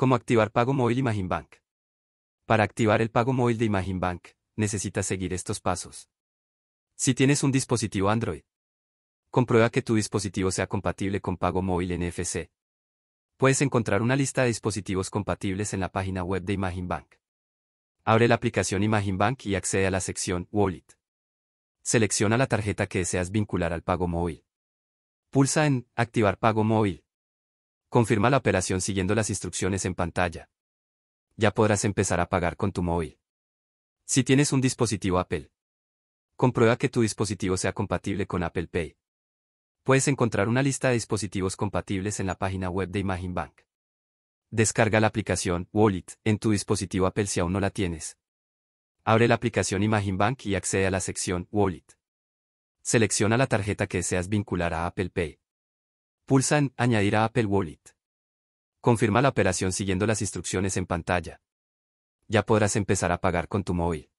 Cómo activar pago móvil Imagine Bank. Para activar el pago móvil de Imagine Bank, necesitas seguir estos pasos. Si tienes un dispositivo Android, comprueba que tu dispositivo sea compatible con pago móvil NFC. Puedes encontrar una lista de dispositivos compatibles en la página web de Imagine Bank. Abre la aplicación Imagine Bank y accede a la sección Wallet. Selecciona la tarjeta que deseas vincular al pago móvil. Pulsa en Activar pago móvil Confirma la operación siguiendo las instrucciones en pantalla. Ya podrás empezar a pagar con tu móvil. Si tienes un dispositivo Apple. Comprueba que tu dispositivo sea compatible con Apple Pay. Puedes encontrar una lista de dispositivos compatibles en la página web de Imagine Bank. Descarga la aplicación Wallet en tu dispositivo Apple si aún no la tienes. Abre la aplicación Imagine Bank y accede a la sección Wallet. Selecciona la tarjeta que deseas vincular a Apple Pay. Pulsa en Añadir a Apple Wallet. Confirma la operación siguiendo las instrucciones en pantalla. Ya podrás empezar a pagar con tu móvil.